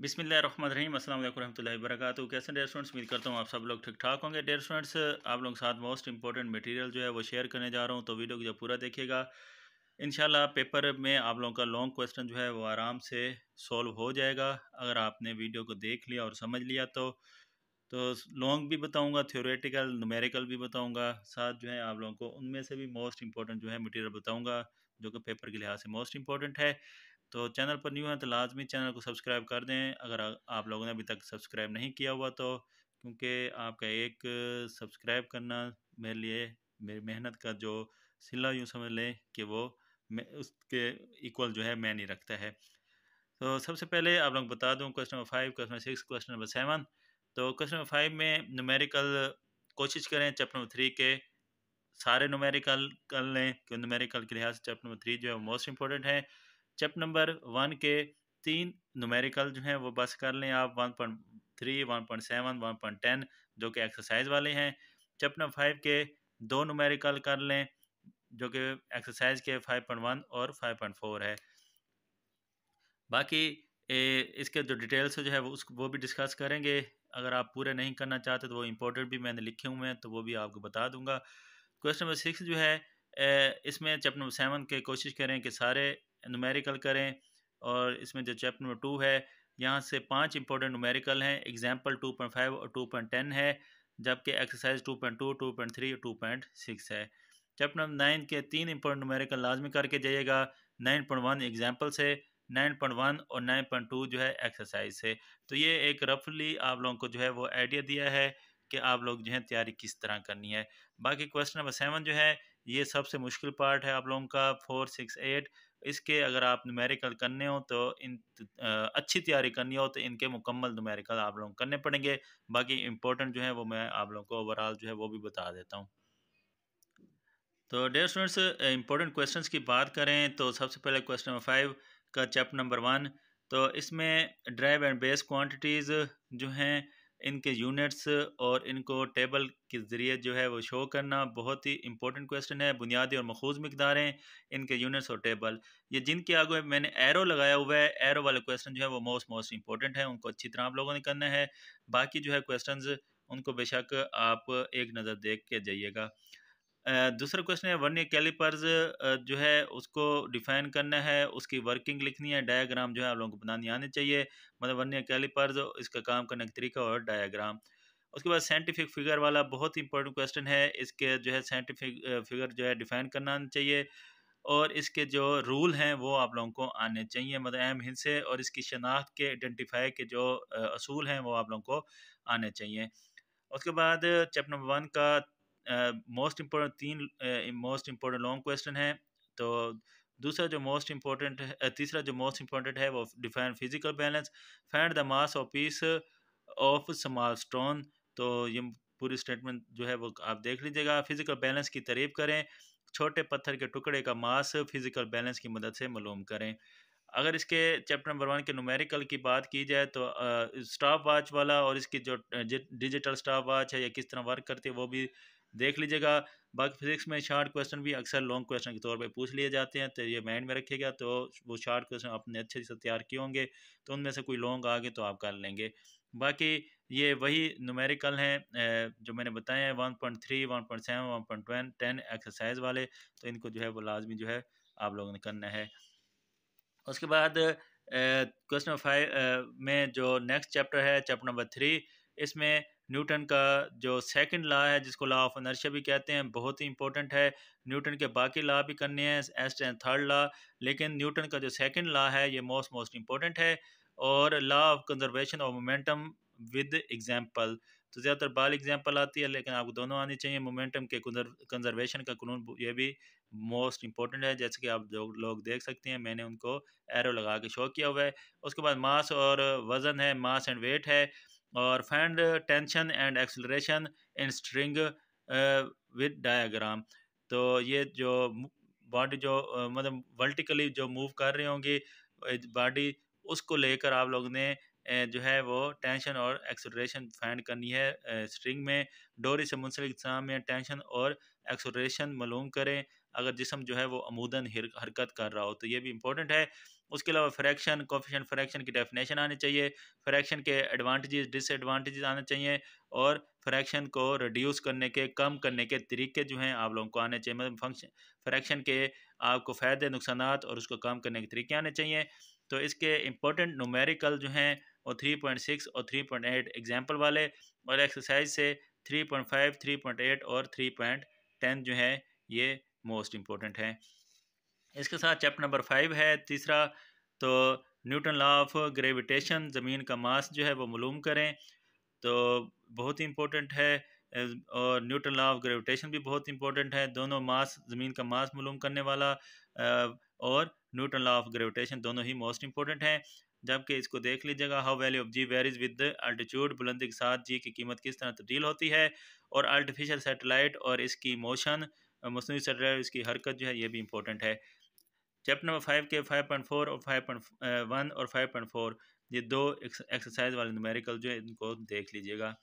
बिसमिल्ल रही असल वरहमल वरक कैसे डेयर स्टूडेंट्स उम्मीद करता हूँ आप सब लोग ठीक ठाक होंगे डेयर स्टूडेंट्स आप लोग साथ मोस्ट इंपॉर्टेंट मटेरियल जो है वो शेयर करने जा रहा हूँ तो वीडियो को जब पूरा देखिएगा इन पेपर में आप लोगों का लॉन्ग क्वेश्चन जो है वो आराम से सॉल्व हो जाएगा अगर आपने वीडियो को देख लिया और समझ लिया तो तो लॉन्ग भी बताऊंगा थ्योरेटिकल नुमेरिकल भी बताऊंगा साथ जो है आप लोगों को उनमें से भी मोस्ट इंपॉर्टेंट जो है मटेरियल बताऊंगा जो कि पेपर के लिहाज से मोस्ट इंपॉर्टेंट है तो चैनल पर न्यू है तो लाजमी चैनल को सब्सक्राइब कर दें अगर आप लोगों ने अभी तक सब्सक्राइब नहीं किया हुआ तो क्योंकि आपका एक सब्सक्राइब करना मेरे लिए मेरी मेहनत का जो सिला यूँ समझ लें कि वो उसके इक्वल जो है मैं नहीं रखता है तो सबसे पहले आप लोग बता दूँ question number five question number six question number seven तो क्वेश्चन नंबर फाइव में नुमेरिकल कोशिश करें चैप्टर नंबर थ्री के सारे नुमेरिकल कर लें क्योंकि नुमेरिकल के लिहाज से चैप्टर नंबर थ्री जो है मोस्ट इंपॉर्टेंट है चैप्टर नंबर वन के तीन नुमेरिकल जो हैं वो बस कर लें आप one point three one point seven one point ten जो कि एक्सरसाइज वाले हैं चैप्टर नंबर फाइव के दो नुमेरिकल कर लें जो कि एक्सरसाइज के फाइव पॉइंट वन और फाइव पॉइंट फोर है बाकी ए, इसके जो डिटेल्स जो है वो उस वो भी डिस्कस करेंगे अगर आप पूरे नहीं करना चाहते तो वो इम्पोर्टेंट भी मैंने लिखे हुए हैं तो वो भी आपको बता दूंगा क्वेश्चन नंबर सिक्स जो है इसमें चैप्टर नंबर सेवन के कोशिश करें कि सारे नुमेरिकल करें और इसमें जो चैप्टर नंबर टू है यहाँ से पांच इंपॉर्टेंट नुमेरिकल हैं एग्जाम्पल टू पॉइंट फाइव और टू पॉइंट टेन है जबकि exercise two point two two point three और टू पॉइंट सिक्स है चैप्टर नंबर नाइन के तीन इंपॉर्टेंट नुमेरिकल लाजमी करके जाइएगा नाइन पॉइंट वन एग्जाम्पल से नाइन पॉइंट वन और नाइन पॉइंट टू जो है एक्सरसाइज से तो ये एक रफली आप लोगों को जो है वो आइडिया दिया है कि आप लोग जो है तैयारी किस तरह करनी है बाकी क्वेश्चन नंबर सेवन जो है ये सबसे मुश्किल पार्ट है आप लोगों का फोर सिक्स एट इसके अगर आप नुमेरिकल करने हो तो इन अच्छी तैयारी करनी हो तो इनके मुकम्मल नुमेरिकल आप लोगों को करने पड़ेंगे बाकी इम्पोर्टेंट जो है वो मैं आप लोगों को ओवरऑल जो है वो भी बता देता हूँ तो डेयर स्टूडेंट्स इंपॉर्टेंट क्वेश्चन की बात करें तो सबसे पहले क्वेश्चन नंबर फाइव का चैप्टर नंबर वन तो इसमें ड्राइव एंड बेस क्वान्टिटीज़ जो हैं इनके यूनिट्स और इनको टेबल के ज़रिए जो है वो शो करना बहुत ही इंपॉर्टेंट क्वेश्चन है बुनियादी और मखूज मकदारें इनके यूनिट्स और टेबल ये जिनके आगे मैंने एरो लगाया हुआ है एरो वाले क्वेश्चन जो है वो मोस्ट मोस्ट इंपॉर्टेंट है उनको अच्छी तरह आप लोगों ने करना है बाकी जो है क्वेश्चन उनको बेशक आप एक नज़र देख के जाइएगा दूसरा क्वेश्चन है वर्नियर कैलिपर्स जो है उसको डिफाइन करना है उसकी वर्किंग लिखनी है डायाग्राम जो है आप लोगों को बनानी आनी चाहिए मतलब वर्नियर कैलिपर्स इसका काम करने का तरीका और डायाग्राम उसके बाद साइंटिफिक फिगर वाला बहुत ही इंपॉर्टेंट क्वेश्चन है इसके जो है साइंटिफिक फिगर जो है डिफाइन करना आना चाहिए और इसके जो रूल हैं वो आप लोगों को आने चाहिए मतलब अहम हिस्से और इसकी शनाख्त के आइडेंटिफाई के जो असूल हैं वो आप लोगों को आने चाहिए उसके बाद चैप्टर नंबर वन का मोस्ट इम्पोर्टेंट तीन मोस्ट इम्पोर्टेंट लॉन्ग क्वेश्चन है तो दूसरा जो मोस्ट इम्पोर्टेंट तीसरा जो मोस्ट इम्पोर्टेंट है वो define physical balance find the mass of piece of small stone तो ये पूरी स्टेटमेंट जो है वो आप देख लीजिएगा फिजिकल बैलेंस की तरीब करें छोटे पत्थर के टुकड़े का मास फिजिकल बैलेंस की मदद से मलूम करें अगर इसके चैप्टर नंबर वन के नुमेरिकल की बात की जाए तो स्टाफ वॉच वाला और इसकी जो डिजिटल स्टाफ वॉच है या किस तरह वर्क करती है वो भी देख लीजिएगा बाकी फिजिक्स में शार्ट क्वेश्चन भी अक्सर लॉन्ग क्वेश्चन के तौर पे पूछ लिए जाते हैं तो ये माइंड में रखेगा तो वो शार्ट क्वेश्चन आपने अच्छे से तैयार किए होंगे तो उनमें से कोई लॉन्ग आ गए तो आप कर लेंगे बाकी ये वही नुमेरिकल हैं जो मैंने बताए हैं one point three one point seven one point ten ten exercise वाले तो इनको जो है वो लाजमी जो है आप लोगों ने करना है उसके बाद क्वेश्चन फाइव में जो नेक्स्ट चैप्टर है चैप्टर नंबर थ्री इसमें न्यूटन का जो सेकंड लॉ है जिसको लॉ ऑफ अनर्शिया भी कहते हैं बहुत ही इंपॉर्टेंट है न्यूटन के बाकी लॉ भी करने हैं एस्ट एंड थर्ड लॉ लेकिन न्यूटन का जो सेकंड लॉ है ये मोस्ट मोस्ट इंपॉर्टेंट है और law of conservation of momentum with example तो ज़्यादातर बाल एग्जाम्पल आती है लेकिन आपको दोनों आनी चाहिए मोमेंटम के कंजर्वेशन का कानून ये भी मोस्ट इंपॉर्टेंट है जैसे कि आप जो लोग देख सकते हैं मैंने उनको एरो लगा के शो किया हुआ है उसके बाद मास और वज़न है मास एंड वेट है और find tension and acceleration in string with diagram तो ये जो बॉडी जो uh, मतलब वर्टिकली जो मूव कर रही होंगी बॉडी उसको लेकर आप लोग ने uh, जो है वो टेंशन और एक्सलरेशन फाइंड करनी है स्ट्रिंग uh, में डोरी से मुंसलिक इस्लाम में टेंशन और एक्सोरेशन मलूम करें अगर जिसम जो है वो अमूदन हरकत कर रहा हो तो ये भी इम्पोर्टेंट है उसके अलावा फ्रैक्शन कॉफिशन फ्रैक्शन की डेफिनेशन आनी चाहिए फ्रैक्शन के एडवांटेजेस डिसएडवांटेजेस आने चाहिए और फ्रैक्शन को रिड्यूस करने के कम करने के तरीके जो हैं आप लोगों को आने चाहिए मतलब फंक्शन फ्रैक्शन के आपको फ़ायदे नुकसान और उसको कम करने के तरीके आने चाहिए तो इसके इम्पोर्टेंट नुमेरिकल जो हैं और थ्री और एट एग्जाम्पल वाले और एक्सरसाइज से पॉइंट एट और टेन जो हैं ये मोस्ट इम्पोर्टेंट हैं इसके साथ चैप्टर नंबर फाइव है तीसरा तो न्यूटन लॉ ऑफ ग्रेविटेशन ज़मीन का मास जो है वो मलूम करें तो बहुत ही इम्पोर्टेंट है और न्यूटन लॉ ऑफ ग्रेविटेशन भी बहुत इंपॉर्टेंट है दोनों मास ज़मीन का मास मलूम करने वाला और न्यूटन लॉ ऑफ ग्रेविटेशन दोनों ही मोस्ट इंपॉर्टेंट हैं जबकि इसको देख लीजिएगा how value of g varies with altitude बुलंदी के साथ जी की कीमत किस तरह तब्दील होती है और आर्टिफिशियल सेटेलाइट और इसकी मोशन मसनू सेटेलाइट इसकी हरकत जो है ये भी इंपॉर्टेंट है चैप्टर नंबर फाइव के फाइव पॉइंट फोर और फाइव पॉइंट वन और फाइव पॉइंट फोर ये दो एक्सरसाइज वाले नुमेरिकल जो है इनको देख लीजिएगा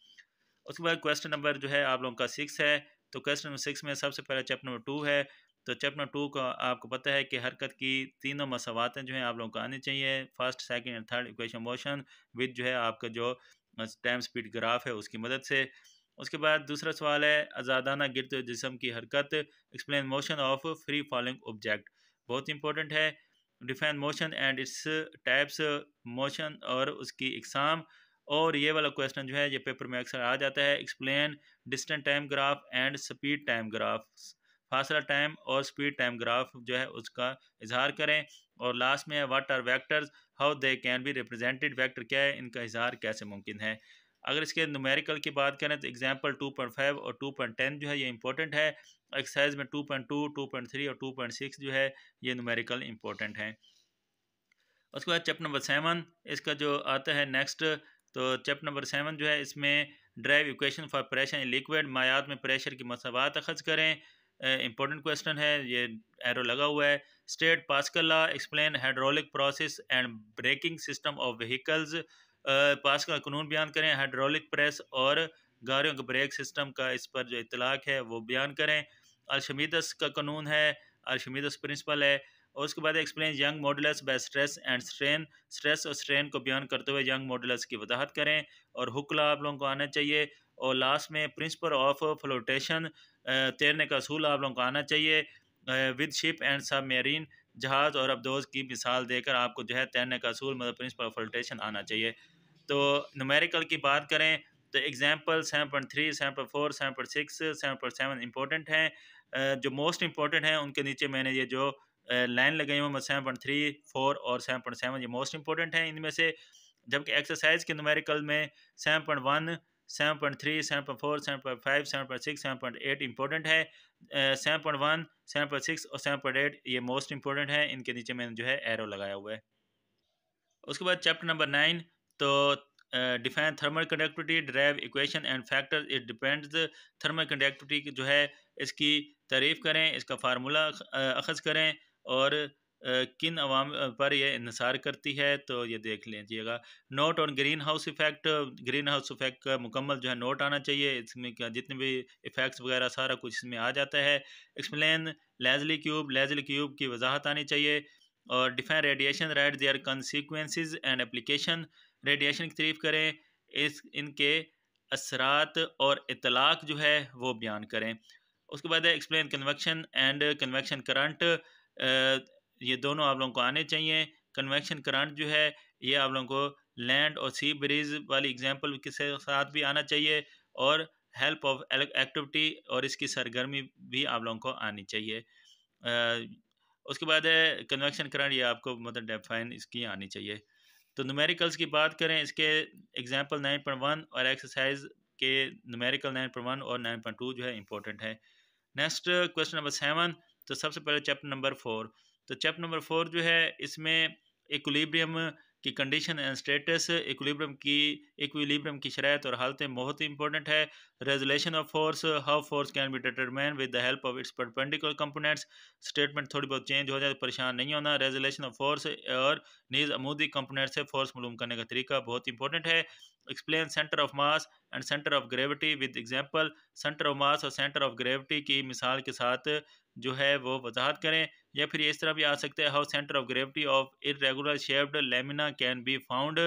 उसके बाद क्वेश्चन नंबर जो है आप लोगों का सिक्स है तो क्वेश्चन नंबर सिक्स में सबसे पहले चैप्टर नंबर टू है तो चैप्टर नंबर टू का आपको पता है कि हरकत की तीनों मसावतें जो हैं आप लोगों को आनी चाहिए first second and third equation motion with जो है आपका जो टाइम स्पीड ग्राफ है उसकी मदद से उसके बाद दूसरा सवाल है आज़ादाना गिरद जिसम की हरकत explain motion of free falling object बहुत इंपॉर्टेंट है define motion and its types motion और उसकी इकसाम और ये वाला क्वेश्चन जो है ये पेपर में अक्सर आ जाता है explain distant time graph and speed time graph फासला टाइम और स्पीड टाइम ग्राफ जो है उसका इजहार करें और लास्ट में है what are vectors how they can be represented vector क्या है इनका इजहार कैसे मुमकिन है अगर इसके नुमेरिकल की बात करें तो एग्जाम्पल टू पॉइंट फाइव और टू पॉइंट टेन जो है ये इंपॉर्टेंट है एक्सरसाइज में two point two two point three और टू पॉइंट सिक्स जो है ये नुमेरिकल इंपॉर्टेंट हैं उसके बाद चैप्टर नंबर सेवन इसका जो आता है नेक्स्ट तो चैप्टर नंबर सेवन जो है इसमें derive equation for pressure in liquid मायात में प्रेशर की मसावत अखज करें इंपॉर्टेंट क्वेश्चन है ये एरो लगा हुआ है state Pascal law explain hydraulic process and braking system of vehicles पास का कानून बयान करें हाइड्रोलिक प्रेस और गाड़ियों के ब्रेक सिस्टम का इस पर जो इतलाक है वो बयान करें अलशमीदस का कानून है अलशमीदस प्रिंसिपल है और उसके बाद explain Young modulus by stress and strain stress और स्ट्रेन को बयान करते हुए यंग मॉडल्स की वजाहत करें और हुक्ला आप लोगों को आना चाहिए और लास्ट में प्रिंसिपल ऑफ फ्लोटेशन तैरने का असूल आप लोगों को आना चाहिए with ship and submarine जहाज़ और अबदोज़ की मिसाल देकर आपको जो है तैरने का असूल मतलब प्रिंसिपल ऑफ फ्लोटेशन आना चाहिए तो नुमेरिकल की बात करें तो example seven point three seven point four seven point six seven point seven important हैं जो मोस्ट इंपॉर्टेंट हैं उनके नीचे मैंने ये जो लाइन लगाई हुई सेवन पॉइंट थ्री फोर और सेवन पॉइंट सेवन ये मोस्ट इंपॉर्टेंट हैं इनमें से जबकि एक्सरसाइज के नुमेरिकल में seven point one seven point three seven point four seven point five seven point six seven point eight important है seven point one seven point six और seven point eight ये most important है इनके नीचे मैंने जो है एरो लगाया हुआ है उसके बाद चैप्टर नंबर नाइन तो define thermal conductivity derive equation and factor it depends thermal conductivity जो है इसकी तारीफ़ करें इसका फार्मूला अखज़ करें और किन अवाम पर यह इसार करती है तो ये देख लीजिएगा note on green house effect green house effect का मुकम्मल जो है नोट आना चाहिए इसमें क्या जितने भी इफ़ेक्ट्स वगैरह सारा कुछ इसमें आ जाता है explain Leslie cube Leslie cube की वजाहत आनी चाहिए और define radiation write their consequences and application radiation की तरीफ करें इस इनके असरात और इतलाक जो है वो बयान करें उसके बाद explain convection and convection current ये दोनों आप लोगों को आने चाहिए कन्वेक्शन करंट जो है ये आप लोगों को लैंड और सी ब्रिज वाली एग्जांपल के साथ भी आना चाहिए और हेल्प ऑफ एक्टिविटी और इसकी सरगर्मी भी आप लोगों को आनी चाहिए आ, उसके बाद है कन्वैक्शन करंट ये आपको मतलब डेफाइन इसकी आनी चाहिए तो नुमेरिकल्स की बात करें इसके एग्जाम्पल नाइन पॉइंट वन और एक्सरसाइज के नुमेरिकल नाइन पॉइंट वन और नाइन पॉइंट टू जो है इंपॉर्टेंट है नेक्स्ट क्वेश्चन नंबर सेवन तो सबसे पहले चैप्टर नंबर फोर तो चैप्टर नंबर फोर जो है इसमें इक्विलिब्रियम कि कंडीशन एंड स्टेटस इक्विलिब्रियम की इक्विलिब्रियम की शरात तो और हालतें बहुत ही इंपॉर्टेंट है resolution of force how force can be determined with the help of its perpendicular components statement थोड़ी बहुत चेंज हो जाए तो परेशान नहीं होना रेजुलेशन ऑफ फोर्स और नीज अमूदी कंपोनेंट से फोर्स मालूम करने का तरीका बहुत इंपॉर्टेंट है explain centre of mass and centre of gravity with example centre of mass और सेंटर ऑफ ग्रेविटी की मिसाल के साथ जो है वो वजाहत करें या फिर इस तरह भी आ सकता है how centre of gravity of irregular shaped lamina can be found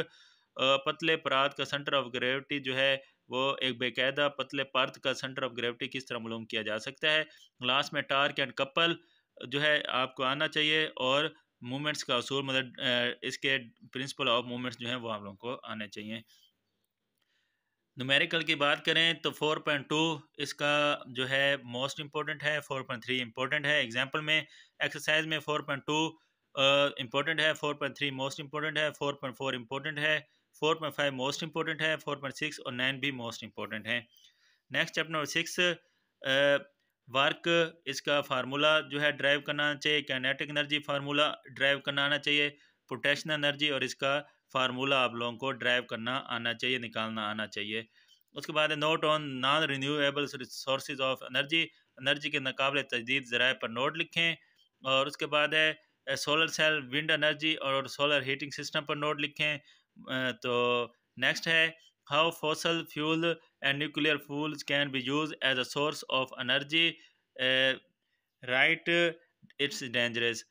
पतले परात का सेंटर ऑफ ग्रेविटी जो है वो एक बेकायदा पतले पर्थ का सेंटर ऑफ ग्रेविटी किस तरह मालूम किया जा सकता है लास्ट में टार्क एंड कपल जो है आपको आना चाहिए और मूवमेंट्स का असूल मतलब इसके प्रिंसिपल ऑफ मूवमेंट्स जो हैं वो आप लोगों को आने चाहिए नुमेरिकल की बात करें तो 4.2 इसका जो है मोस्ट इम्पोर्टेंट है 4.3 इम्पोर्टेंट है एग्जाम्पल में एक्सरसाइज में 4.2 इम्पोर्टेंट है 4.3 मोस्ट इम्पोर्टेंट है 4.4 इम्पोर्टेंट है 4.5 मोस्ट इम्पोर्टेंट है 4.6 और 9 भी मोस्ट इम्पोर्टेंट है next chapter number six work इसका फार्मूला जो है ड्राइव करना चाहिए कैनेटिक एनर्जी फार्मूला ड्राइव करना आना चाहिए पोटेशनल एनर्जी और इसका फार्मूला आप लोगों को ड्राइव करना आना चाहिए निकालना आना चाहिए उसके बाद note on non renewable sources of energy energy के नाकबले तजदीद ज़राए पर नोट लिखें और उसके बाद है सोलर सेल विंड एनर्जी और सोलर हीटिंग सिस्टम पर नोट लिखें तो नेक्स्ट है how fossil fuel and nuclear fuels can be use as a source of energy write its dangerous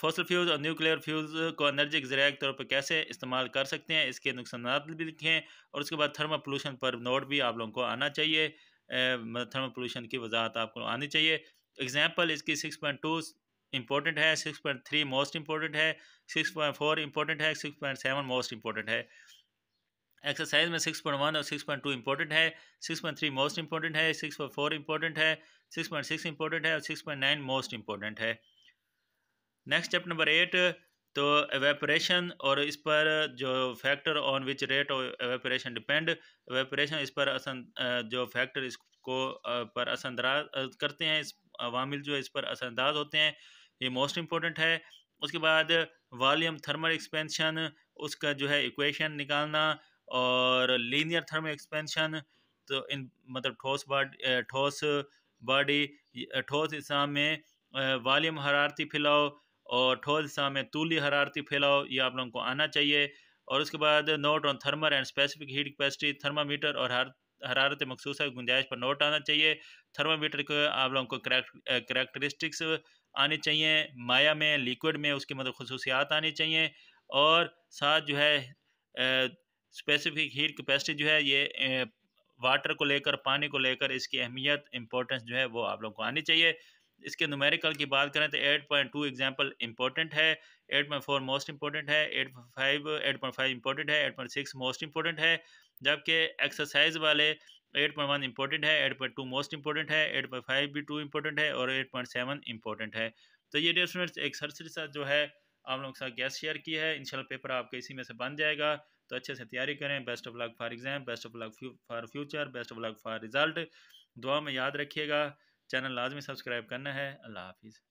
fossil fuels और न्यूक्लियर फ्यूज़ को एनर्जी के के तौर पर कैसे इस्तेमाल कर सकते हैं इसके नुकसान भी लिखें और उसके बाद थर्मल पोलूशन पर नोट भी आप लोगों को आना चाहिए थर्मल पोलूशन की वजाहत आपको आनी चाहिए एग्जाम्पल इसकी सिक्स पॉइंट टू इंपॉर्टेंट है six point three most important है सिक्स पॉइंट फोर इंपॉर्टेंट है six point seven most important है एक्सरसाइज में सिक्स पॉइंट वन और सिक्स पॉइंट टू इंपॉर्टेंट है six point three most important है six point four important है six point six important है और six point nine most important है next chapter number eight तो एवेपरेशन और इस पर जो factor on which rate of evaporation depend evaporation इस पर असर जो फैक्टर इसको पर असरअंदाज करते हैं इस अवामिल जो इस पर असरअंदाज होते हैं ये मोस्ट इम्पोर्टेंट है उसके बाद वॉल्यूम थर्मल एक्सपेंशन उसका जो है इक्वेशन निकालना और लीनियर थर्मल एक्सपेंशन तो इन मतलब ठोस बॉडी ठोस बॉडी ठोस इस्लाम में वॉल्यूम हरारती फैलाओ और ठोल सा में तूली हरारती फैलाओ ये आप लोगों को आना चाहिए और उसके बाद note on thermal and specific heat capacity thermometer और हर हरारत मखसूस गुंजाइश पर नोट आना चाहिए थर्मामीटर को आप लोगों को करैक्टरिस्टिक्स आनी चाहिए माया में लिक्विड में उसकी मतलब खसूसियात आनी चाहिए और साथ जो है स्पेसिफिक हीट कैपेसिटी जो है ये वाटर को लेकर पानी को लेकर इसकी अहमियत इम्पोर्टेंस जो है वो आप लोगों को आनी चाहिए इसके नुमेरिकल की बात करें तो 8.2 पॉइंट टू एग्जाम्पल इंपॉर्टेंट है 8.4 मोस्ट इंपॉर्टेंट है 8.5 8.5 इंपॉर्टेंट है 8.6 मोस्ट इंपॉर्टेंट है जबकि एक्सरसाइज वाले 8.1 इंपॉर्टेंट है 8.2 मोस्ट इंपॉर्टेंट है 8.5 भी टू इंपॉर्टेंट है और 8.7 इंपॉर्टेंट है तो ये डियर स्टूडेंट्स एक सर सिलसिला जो है आप लोगों के साथ गैस शेयर की है इंशाल्लाह पेपर आपके इसी में से बन जाएगा तो अच्छे से तैयारी करें best of luck for exam best of luck for future best of luck for result दुआ में याद रखिएगा चैनल लाजमी सब्सक्राइब करना है अल्लाह हाफिज़